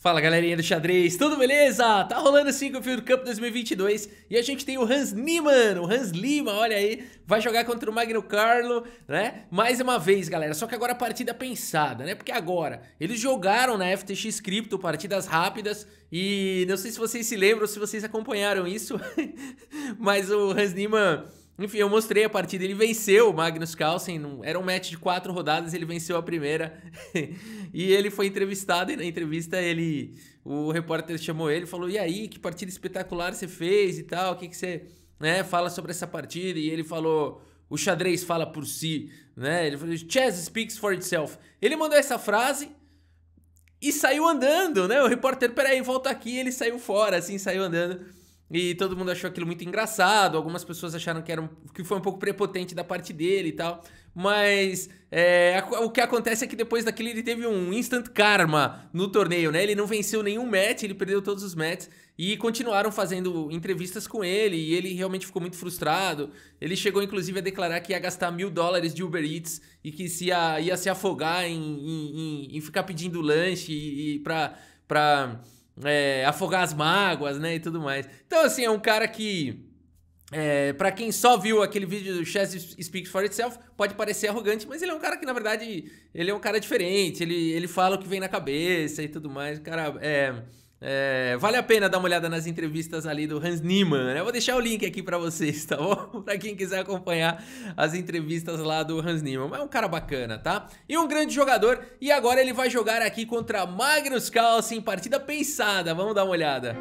Fala galerinha do xadrez, tudo beleza? Tá rolando sim o Field Cup 2022 e a gente tem o Hans Niemann, o Hans Lima, olha aí, vai jogar contra o Magno Carlo, né? Mais uma vez, galera, só que agora a partida pensada, né? Porque agora, eles jogaram na FTX Crypto partidas rápidas e não sei se vocês se lembram, se vocês acompanharam isso, mas o Hans Niemann enfim, eu mostrei a partida, ele venceu o Magnus Carlsen, era um match de quatro rodadas, ele venceu a primeira e ele foi entrevistado e na entrevista ele, o repórter chamou ele falou, e aí, que partida espetacular você fez e tal, o que, que você né, fala sobre essa partida e ele falou, o xadrez fala por si, né, ele falou, chess speaks for itself. Ele mandou essa frase e saiu andando, né, o repórter, peraí, volta aqui, ele saiu fora, assim, saiu andando e todo mundo achou aquilo muito engraçado. Algumas pessoas acharam que, era um, que foi um pouco prepotente da parte dele e tal. Mas é, o que acontece é que depois daquilo ele teve um instant karma no torneio, né? Ele não venceu nenhum match, ele perdeu todos os matches. E continuaram fazendo entrevistas com ele. E ele realmente ficou muito frustrado. Ele chegou, inclusive, a declarar que ia gastar mil dólares de Uber Eats e que se ia, ia se afogar em, em, em, em ficar pedindo lanche e, e pra. pra é, afogar as mágoas, né? E tudo mais. Então, assim, é um cara que. É, para quem só viu aquele vídeo do Chess Speaks for Itself, pode parecer arrogante, mas ele é um cara que, na verdade, ele é um cara diferente, ele, ele fala o que vem na cabeça e tudo mais. O cara é, é, vale a pena dar uma olhada nas entrevistas ali do Hans Niemann. Né? Eu vou deixar o link aqui para vocês, tá bom? para quem quiser acompanhar as entrevistas lá do Hans Niemann. Mas é um cara bacana, tá? E um grande jogador. E agora ele vai jogar aqui contra Magnus Carlsen, partida pensada. Vamos dar uma olhada.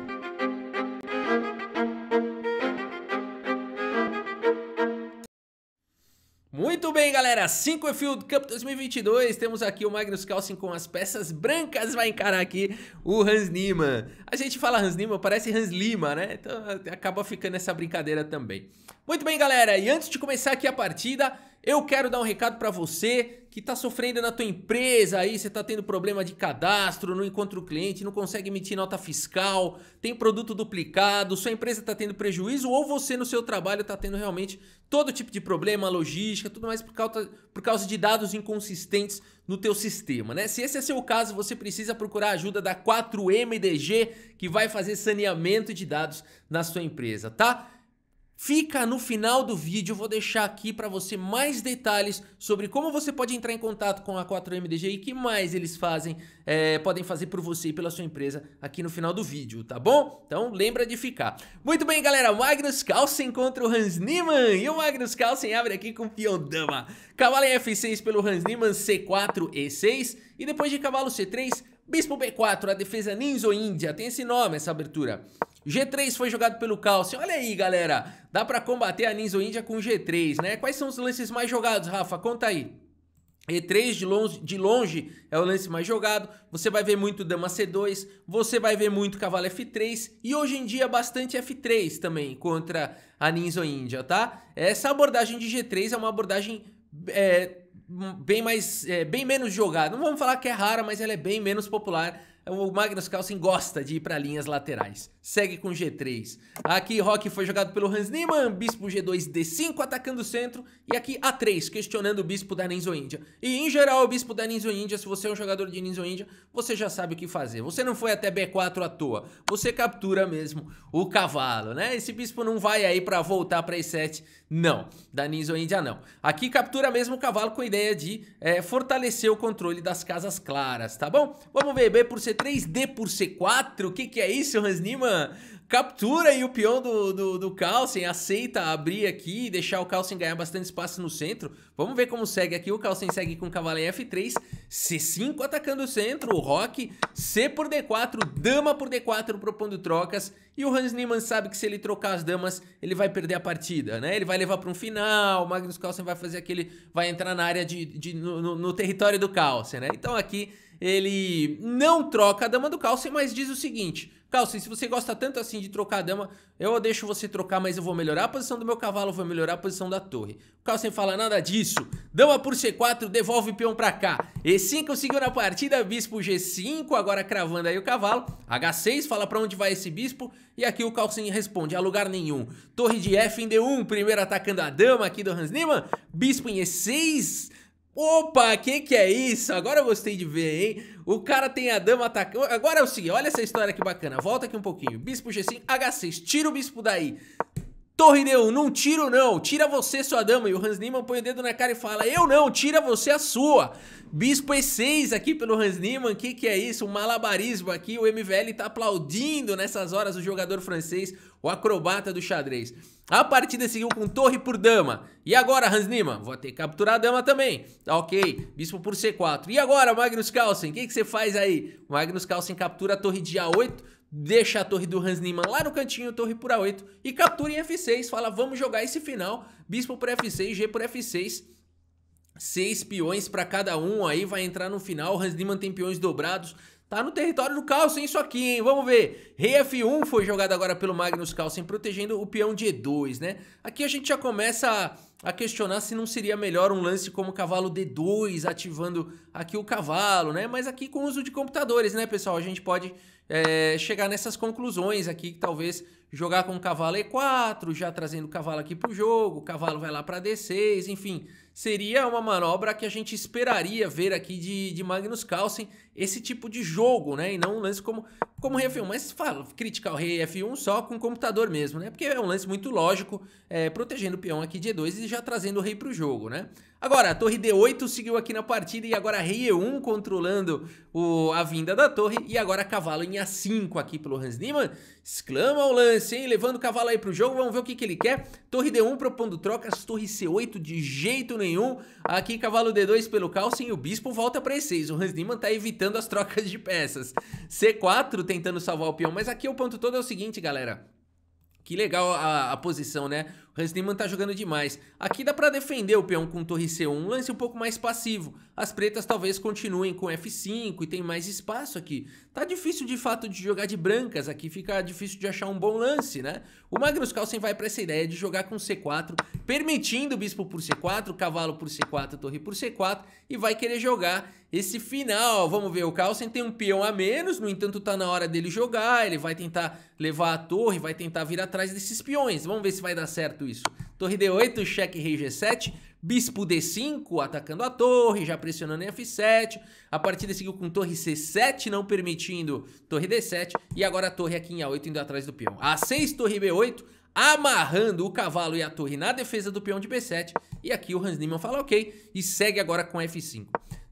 Muito bem, galera, 5 Field Cup 2022, temos aqui o Magnus Carlsen com as peças brancas, vai encarar aqui o Hans Niemann. A gente fala Hans Niemann, parece Hans Lima, né? Então acaba ficando essa brincadeira também. Muito bem, galera, e antes de começar aqui a partida, eu quero dar um recado para você que está sofrendo na tua empresa aí, você está tendo problema de cadastro, não encontra o cliente, não consegue emitir nota fiscal, tem produto duplicado, sua empresa está tendo prejuízo ou você no seu trabalho está tendo realmente todo tipo de problema, logística, tudo mais por causa, por causa de dados inconsistentes no teu sistema, né? Se esse é seu caso, você precisa procurar a ajuda da 4MDG que vai fazer saneamento de dados na sua empresa, tá? Fica no final do vídeo, vou deixar aqui para você mais detalhes sobre como você pode entrar em contato com a 4MDG e que mais eles fazem, é, podem fazer por você e pela sua empresa aqui no final do vídeo, tá bom? Então lembra de ficar. Muito bem, galera, Magnus Carlsen contra o Hans Niemann e o Magnus Carlsen abre aqui com o peão dama. Cavalo em F6 pelo Hans Niemann, C4, E6 e depois de cavalo C3, bispo B4, a defesa Ninzo Índia, tem esse nome essa abertura. G3 foi jogado pelo Calcio. Olha aí, galera. Dá para combater a Ninzo Índia com G3, né? Quais são os lances mais jogados, Rafa? Conta aí. E3 de longe, de longe é o lance mais jogado. Você vai ver muito dama C2, você vai ver muito cavalo F3 e hoje em dia bastante F3 também contra a Ninzo Índia, tá? Essa abordagem de G3 é uma abordagem é, bem mais é, bem menos jogada. Não vamos falar que é rara, mas ela é bem menos popular é, o Magnus Carlsen gosta de ir para linhas laterais. Segue com G3. Aqui Rock foi jogado pelo Hans Niemann, bispo G2, D5 atacando o centro. E aqui A3, questionando o bispo da Ninzo Índia. E em geral, o bispo da Ninzo Índia, se você é um jogador de Ninzo Índia, você já sabe o que fazer. Você não foi até B4 à toa. Você captura mesmo o cavalo, né? Esse bispo não vai aí para voltar para E7, não. Da Ninzo Índia, não. Aqui captura mesmo o cavalo com a ideia de é, fortalecer o controle das casas claras, tá bom? Vamos ver B por C3. C3D por C4? O que, que é isso, Hans Niemann? Captura aí o peão do, do, do Carlsen, aceita abrir aqui e deixar o Carlsen ganhar bastante espaço no centro. Vamos ver como segue aqui. O Carlsen segue com o cavalo em F3, C5 atacando o centro, o Rock, C por D4, dama por D4 propondo trocas. E o Hans Niemann sabe que se ele trocar as damas, ele vai perder a partida, né? Ele vai levar para um final, o Magnus Carlsen vai fazer aquele... vai entrar na área de, de no, no, no território do Carlsen, né? Então aqui ele não troca a dama do Carlsen, mas diz o seguinte: Carlsen, se você gosta tanto assim de trocar a dama, eu deixo você trocar, mas eu vou melhorar a posição do meu cavalo, vou melhorar a posição da torre. O Carlsen fala nada disso. Dama por C4, devolve o peão pra cá. E5 seguiu na partida, bispo G5, agora cravando aí o cavalo. H6 fala pra onde vai esse bispo. E aqui o Carlsen responde, a lugar nenhum. Torre de F em D1, primeiro atacando a dama aqui do Hans Niemann. Bispo em E6... Opa, que que é isso? Agora eu gostei de ver, hein? O cara tem a dama atacando. Agora é o seguinte, olha essa história que bacana. Volta aqui um pouquinho. Bispo G5, H6, tira o bispo daí. Torre deu, não tiro não, tira você sua dama. E o Hans Niemann põe o dedo na cara e fala, eu não, tira você a sua. Bispo E6 aqui pelo Hans Niemann, que que é isso? Um malabarismo aqui, o MVL tá aplaudindo nessas horas o jogador francês, o acrobata do xadrez. A partida seguiu com torre por dama. E agora, Hans Niemann? Vou ter que capturar a dama também. Tá ok, bispo por C4. E agora, Magnus Carlsen, o que que você faz aí? Magnus Carlsen captura a torre dia 8 deixa a torre do Hans Niemann lá no cantinho, torre por A8 e captura em F6, fala vamos jogar esse final, bispo por F6, G por F6, seis peões para cada um, aí vai entrar no final, Hans Niemann tem peões dobrados, Tá no território do Carlsen isso aqui, hein? Vamos ver. Rei F1 foi jogado agora pelo Magnus Carlsen, protegendo o peão de E2, né? Aqui a gente já começa a questionar se não seria melhor um lance como cavalo D2, ativando aqui o cavalo, né? Mas aqui com o uso de computadores, né, pessoal? A gente pode é, chegar nessas conclusões aqui, que talvez jogar com o cavalo E4, é já trazendo o cavalo aqui para o jogo, o cavalo vai lá para D6, enfim. Seria uma manobra que a gente esperaria ver aqui de, de Magnus Carlsen, esse tipo de jogo, né? E não um lance como, como rei F1. Mas fala, criticar o rei F1 só com o computador mesmo, né? Porque é um lance muito lógico, é, protegendo o peão aqui de E2 e já trazendo o rei para o jogo, né? Agora, a torre D8 seguiu aqui na partida e agora rei E1 controlando o, a vinda da torre. E agora cavalo em A5 aqui pelo Hans Niemann. Exclama o lance, hein? Levando o cavalo aí pro jogo, vamos ver o que, que ele quer. Torre D1 propondo trocas, torre C8 de jeito nenhum. Aqui cavalo D2 pelo calço e o bispo volta pra E6. O Hans Niemann tá evitando as trocas de peças. C4 tentando salvar o peão, mas aqui o ponto todo é o seguinte, galera. Que legal a, a posição, né? Hansliman tá jogando demais. Aqui dá pra defender o peão com torre C1, um lance um pouco mais passivo. As pretas talvez continuem com F5 e tem mais espaço aqui. Tá difícil de fato de jogar de brancas, aqui fica difícil de achar um bom lance, né? O Magnus Carlsen vai pra essa ideia de jogar com C4, permitindo o bispo por C4, cavalo por C4, torre por C4 e vai querer jogar esse final. Vamos ver, o Carlsen tem um peão a menos, no entanto tá na hora dele jogar, ele vai tentar levar a torre, vai tentar vir atrás desses peões. Vamos ver se vai dar certo isso. Torre D8, cheque rei G7, bispo D5, atacando a torre, já pressionando em F7. A partida seguiu com torre C7, não permitindo torre D7. E agora a torre aqui em A8 indo atrás do peão. A6, torre B8, amarrando o cavalo e a torre na defesa do peão de B7. E aqui o Hans Niemann fala ok e segue agora com F5.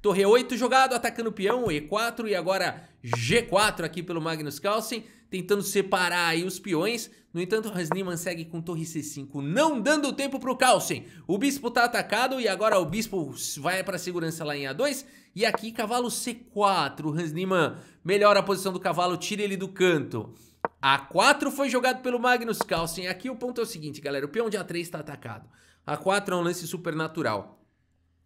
Torre 8 jogado, atacando o peão, E4 e agora G4 aqui pelo Magnus Carlsen, tentando separar aí os peões. No entanto, Hans Niemann segue com torre C5, não dando tempo pro Carlsen. O bispo tá atacado e agora o bispo vai pra segurança lá em A2. E aqui cavalo C4, Hans Niemann melhora a posição do cavalo, tira ele do canto. A4 foi jogado pelo Magnus Carlsen. Aqui o ponto é o seguinte, galera, o peão de A3 tá atacado. A4 é um lance supernatural.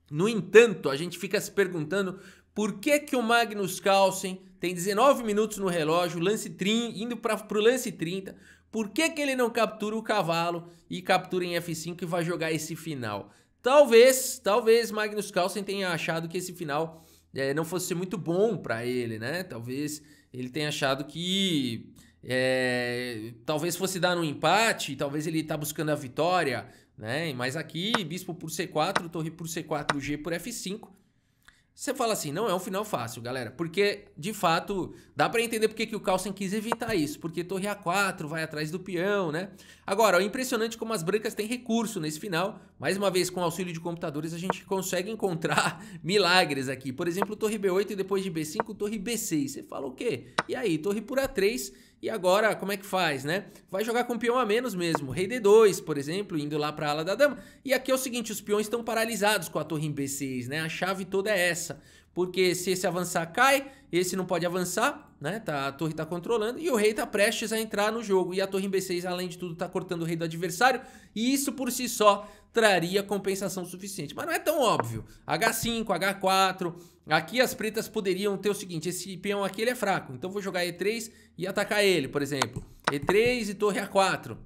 No entanto, a gente fica se perguntando por que, que o Magnus Carlsen tem 19 minutos no relógio, lance 30, indo para o lance 30, por que, que ele não captura o cavalo e captura em F5 e vai jogar esse final? Talvez, talvez Magnus Carlsen tenha achado que esse final é, não fosse muito bom para ele, né? Talvez ele tenha achado que é, talvez fosse dar um empate, talvez ele está buscando a vitória né? Mas aqui, bispo por C4, torre por C4, G por F5. Você fala assim, não é um final fácil, galera. Porque, de fato, dá para entender porque que o Carlsen quis evitar isso. Porque torre A4 vai atrás do peão, né? Agora, é impressionante como as brancas têm recurso nesse final. Mais uma vez, com auxílio de computadores, a gente consegue encontrar milagres aqui. Por exemplo, torre B8 e depois de B5, torre B6. Você fala o quê? E aí, torre por A3 e agora, como é que faz, né? Vai jogar com peão a menos mesmo. Rei D2, por exemplo, indo lá para a ala da dama. E aqui é o seguinte, os peões estão paralisados com a torre em B6, né? A chave toda é essa. Porque se esse avançar, cai. Esse não pode avançar, né? Tá, a torre tá controlando. E o rei tá prestes a entrar no jogo. E a torre em B6, além de tudo, tá cortando o rei do adversário. E isso por si só traria compensação suficiente. Mas não é tão óbvio. H5, H4 Aqui as pretas poderiam ter o seguinte, esse peão aqui ele é fraco, então vou jogar E3 e atacar ele, por exemplo. E3 e torre A4.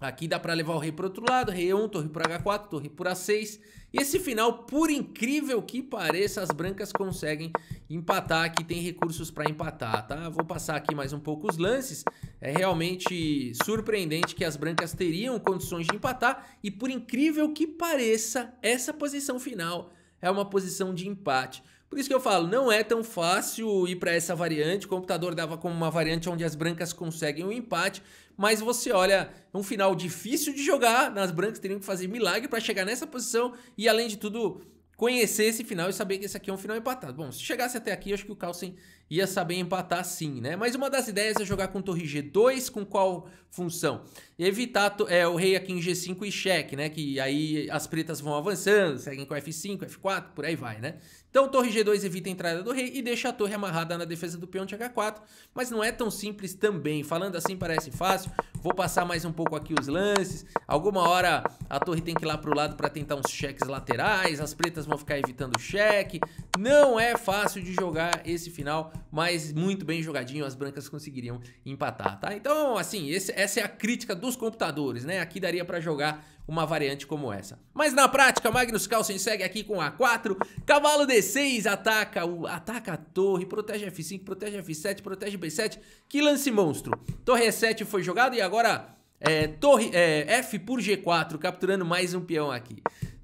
Aqui dá para levar o rei para outro lado, rei E1, torre por H4, torre por A6. E esse final, por incrível que pareça, as brancas conseguem empatar. Aqui tem recursos para empatar, tá? Vou passar aqui mais um pouco os lances. É realmente surpreendente que as brancas teriam condições de empatar. E por incrível que pareça, essa posição final é uma posição de empate. Por isso que eu falo, não é tão fácil ir para essa variante. O computador dava como uma variante onde as brancas conseguem o um empate, mas você olha, um final difícil de jogar. Nas brancas teriam que fazer milagre para chegar nessa posição e, além de tudo, conhecer esse final e saber que esse aqui é um final empatado. Bom, se chegasse até aqui, acho que o Carlsen ia saber empatar sim, né? Mas uma das ideias é jogar com torre G2, com qual função? Evitar é, o rei aqui em G5 e cheque, né? Que aí as pretas vão avançando, seguem com F5, F4, por aí vai, né? Então torre G2 evita a entrada do rei e deixa a torre amarrada na defesa do peão de H4, mas não é tão simples também. Falando assim parece fácil, vou passar mais um pouco aqui os lances. Alguma hora a torre tem que ir lá pro lado para tentar uns cheques laterais, as pretas vão ficar evitando o cheque. Não é fácil de jogar esse final mas muito bem jogadinho, as brancas conseguiriam empatar, tá? Então, assim, esse, essa é a crítica dos computadores, né? Aqui daria para jogar uma variante como essa. Mas na prática, Magnus Carlsen segue aqui com A4, cavalo D6, ataca, o, ataca a torre, protege F5, protege F7, protege B7, que lance monstro. Torre E7 foi jogado e agora é, torre é, F por G4, capturando mais um peão aqui.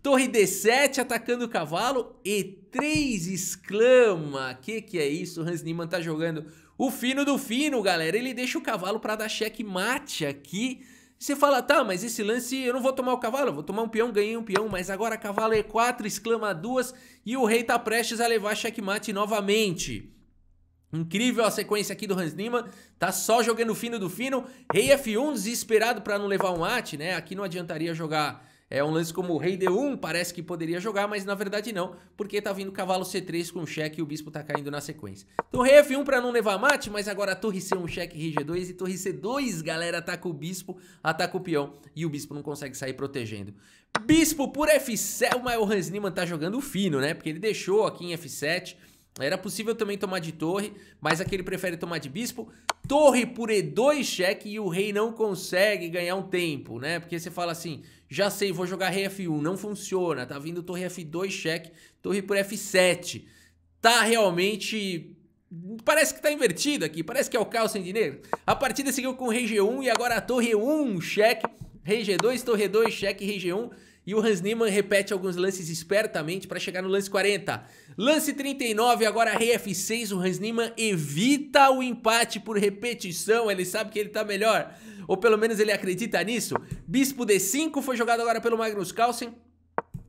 Torre D7 atacando o cavalo. E3 exclama. Que que é isso? Hans Niemann tá jogando o fino do fino, galera. Ele deixa o cavalo para dar cheque mate aqui. Você fala, tá, mas esse lance eu não vou tomar o cavalo, eu vou tomar um peão, ganhei um peão, mas agora cavalo E4, exclama duas e o rei tá prestes a levar checkmate novamente. Incrível a sequência aqui do Hans Lima, tá só jogando fino do fino. Rei F1 desesperado para não levar um mate, né? Aqui não adiantaria jogar é, um lance como o Rei D1, parece que poderia jogar, mas na verdade não, porque tá vindo cavalo C3 com cheque e o bispo tá caindo na sequência. Então Rei F1 para não levar mate, mas agora torre C1, cheque, Rei G2 e torre C2, galera, ataca o bispo, ataca o peão e o bispo não consegue sair protegendo. Bispo por F7, mas o Hans Lima tá jogando fino, né? Porque ele deixou aqui em F7 era possível também tomar de torre, mas aqui ele prefere tomar de bispo. Torre por E2 cheque e o rei não consegue ganhar um tempo, né? Porque você fala assim, já sei, vou jogar rei F1, não funciona. Tá vindo torre F2 cheque, torre por F7. Tá realmente... Parece que tá invertido aqui, parece que é o caos sem dinheiro. A partida seguiu com rei G1 e agora a torre 1 cheque, rei G2, torre 2 cheque, rei G1... E o Hans Niemann repete alguns lances espertamente para chegar no lance 40. Lance 39, agora rei F6, o Hans Niemann evita o empate por repetição, ele sabe que ele está melhor, ou pelo menos ele acredita nisso. Bispo D5 foi jogado agora pelo Magnus Carlsen.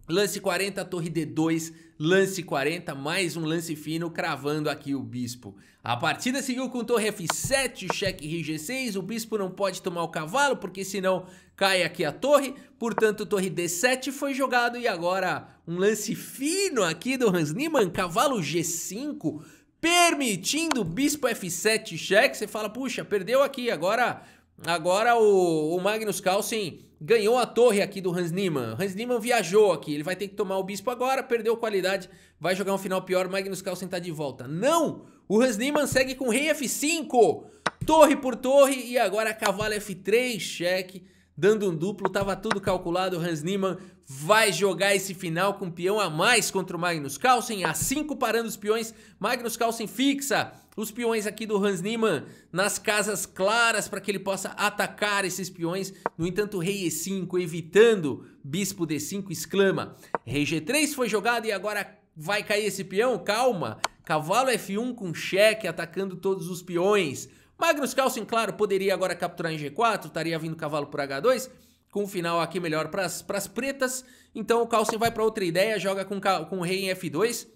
Lance 40, torre D2, lance 40, mais um lance fino, cravando aqui o bispo. A partida seguiu com torre F7, cheque rg 6 o bispo não pode tomar o cavalo, porque senão cai aqui a torre. Portanto, torre D7 foi jogado e agora um lance fino aqui do Hans Niemann, cavalo G5, permitindo o bispo F7 cheque. Você fala, puxa, perdeu aqui, agora Agora o, o Magnus Carlsen ganhou a torre aqui do Hans Niemann. Hans Niemann viajou aqui, ele vai ter que tomar o bispo agora, perdeu qualidade, vai jogar um final pior, Magnus Carlsen tá de volta. Não! O Hans Niemann segue com rei F5, torre por torre e agora cavalo F3, cheque dando um duplo, tava tudo calculado, Hans Niemann vai jogar esse final com um peão a mais contra o Magnus Carlsen, a 5 parando os peões, Magnus Carlsen fixa os peões aqui do Hans Niemann nas casas claras para que ele possa atacar esses peões, no entanto rei e5 evitando bispo d5 exclama, rei g3 foi jogado e agora vai cair esse peão, calma, cavalo f1 com cheque atacando todos os peões, Magnus Carlsen, claro, poderia agora capturar em G4, estaria vindo cavalo por H2, com o final aqui melhor para as pretas. Então o Carlsen vai para outra ideia, joga com, com o rei em F2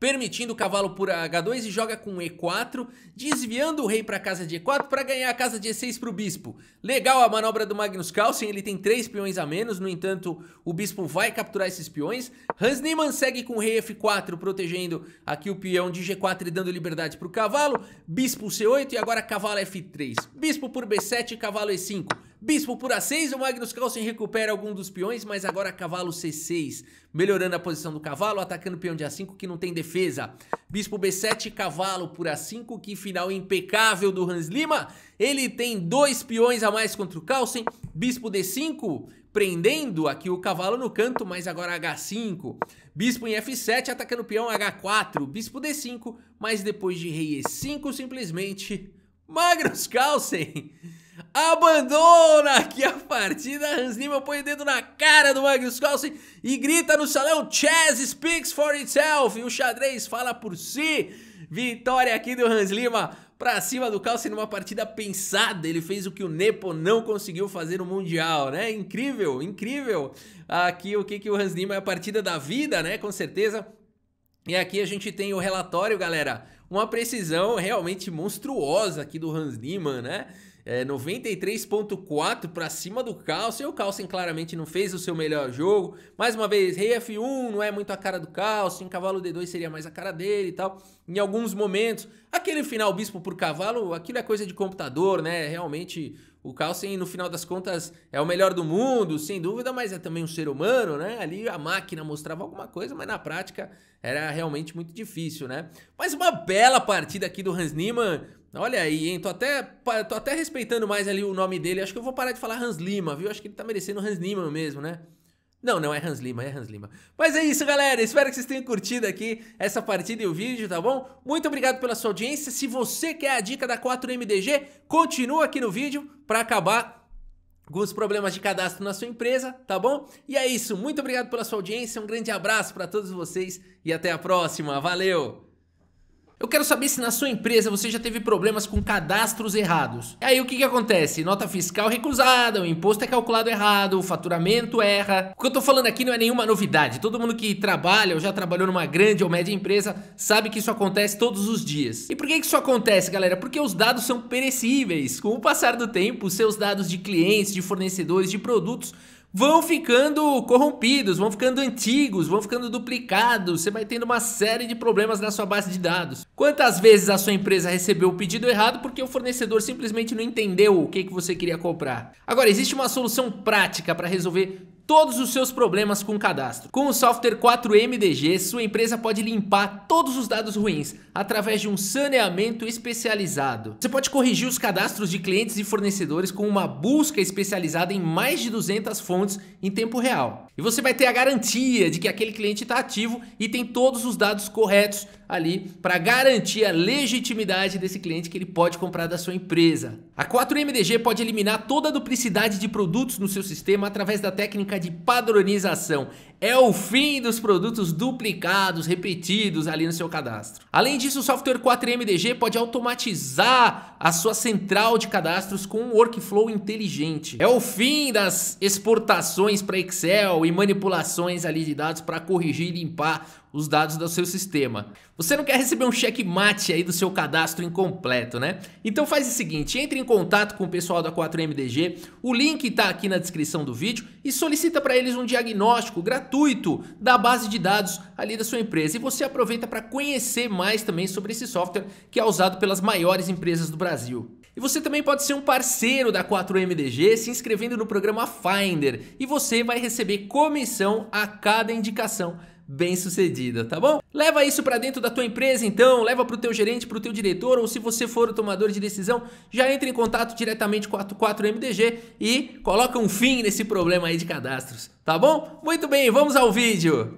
permitindo o cavalo por H2 e joga com E4, desviando o rei para casa de E4 para ganhar a casa de E6 para o bispo. Legal a manobra do Magnus Carlsen, ele tem três peões a menos, no entanto, o bispo vai capturar esses peões. Hans Niemann segue com o rei F4, protegendo aqui o peão de G4 e dando liberdade para o cavalo. Bispo C8 e agora cavalo F3. Bispo por B7 e cavalo E5. Bispo por A6, o Magnus Carlsen recupera algum dos peões, mas agora cavalo C6, melhorando a posição do cavalo, atacando o peão de A5 que não tem defesa. Bispo B7, cavalo por A5, que final impecável do Hans Lima. Ele tem dois peões a mais contra o Carlsen. Bispo D5, prendendo aqui o cavalo no canto, mas agora H5. Bispo em F7, atacando o peão H4. Bispo D5, mas depois de rei E5, simplesmente Magnus Carlsen abandona aqui a partida. Hans Lima põe o dedo na cara do Magnus Carlsen e grita no salão: Chess speaks for itself. E o xadrez fala por si. Vitória aqui do Hans Lima pra cima do Carlsen numa partida pensada. Ele fez o que o Nepo não conseguiu fazer no Mundial, né? Incrível, incrível. Aqui o que, que o Hans Lima é a partida da vida, né? Com certeza. E aqui a gente tem o relatório, galera. Uma precisão realmente monstruosa aqui do Hans Niemann, né? é, 93.4 para cima do Carlsen. O Carlsen claramente não fez o seu melhor jogo. Mais uma vez, rei F1 não é muito a cara do Carlsen, cavalo D2 seria mais a cara dele e tal. Em alguns momentos, aquele final bispo por cavalo, aquilo é coisa de computador, né? Realmente o Carlsen no final das contas é o melhor do mundo, sem dúvida, mas é também um ser humano, né? Ali a máquina mostrava alguma coisa, mas na prática era realmente muito difícil, né? Mas uma bela partida aqui do Hans Niemann Olha aí, hein? Tô até, tô até respeitando mais ali o nome dele. Acho que eu vou parar de falar Hans Lima, viu? Acho que ele tá merecendo Hans Lima mesmo, né? Não, não, é Hans Lima, é Hans Lima. Mas é isso, galera. Espero que vocês tenham curtido aqui essa partida e o vídeo, tá bom? Muito obrigado pela sua audiência. Se você quer a dica da 4MDG, continua aqui no vídeo para acabar com os problemas de cadastro na sua empresa, tá bom? E é isso. Muito obrigado pela sua audiência. Um grande abraço para todos vocês e até a próxima. Valeu! Eu quero saber se na sua empresa você já teve problemas com cadastros errados. E aí o que, que acontece? Nota fiscal recusada, o imposto é calculado errado, o faturamento erra. O que eu tô falando aqui não é nenhuma novidade. Todo mundo que trabalha ou já trabalhou numa grande ou média empresa sabe que isso acontece todos os dias. E por que, que isso acontece, galera? Porque os dados são perecíveis. Com o passar do tempo, seus dados de clientes, de fornecedores, de produtos vão ficando corrompidos, vão ficando antigos, vão ficando duplicados, você vai tendo uma série de problemas na sua base de dados. Quantas vezes a sua empresa recebeu o pedido errado porque o fornecedor simplesmente não entendeu o que, que você queria comprar? Agora, existe uma solução prática para resolver todos os seus problemas com o cadastro. Com o software 4MDG, sua empresa pode limpar todos os dados ruins através de um saneamento especializado. Você pode corrigir os cadastros de clientes e fornecedores com uma busca especializada em mais de 200 fontes em tempo real. E você vai ter a garantia de que aquele cliente está ativo e tem todos os dados corretos ali para garantir a legitimidade desse cliente que ele pode comprar da sua empresa. A 4MDG pode eliminar toda a duplicidade de produtos no seu sistema através da técnica de padronização. É o fim dos produtos duplicados, repetidos ali no seu cadastro. Além disso, o software 4MDG pode automatizar a sua central de cadastros com um workflow inteligente. É o fim das exportações para Excel e manipulações ali de dados para corrigir e limpar os dados do seu sistema. Você não quer receber um checkmate aí do seu cadastro incompleto, né? Então faz o seguinte, entre em contato com o pessoal da 4MDG, o link está aqui na descrição do vídeo e solicita para eles um diagnóstico gratuito da base de dados ali da sua empresa. E você aproveita para conhecer mais também sobre esse software que é usado pelas maiores empresas do Brasil. E você também pode ser um parceiro da 4MDG se inscrevendo no programa Finder e você vai receber comissão a cada indicação bem sucedida, tá bom? Leva isso para dentro da tua empresa então, leva para o teu gerente, para o teu diretor ou se você for o tomador de decisão, já entre em contato diretamente com a 4MDG e coloca um fim nesse problema aí de cadastros, tá bom? Muito bem, vamos ao vídeo!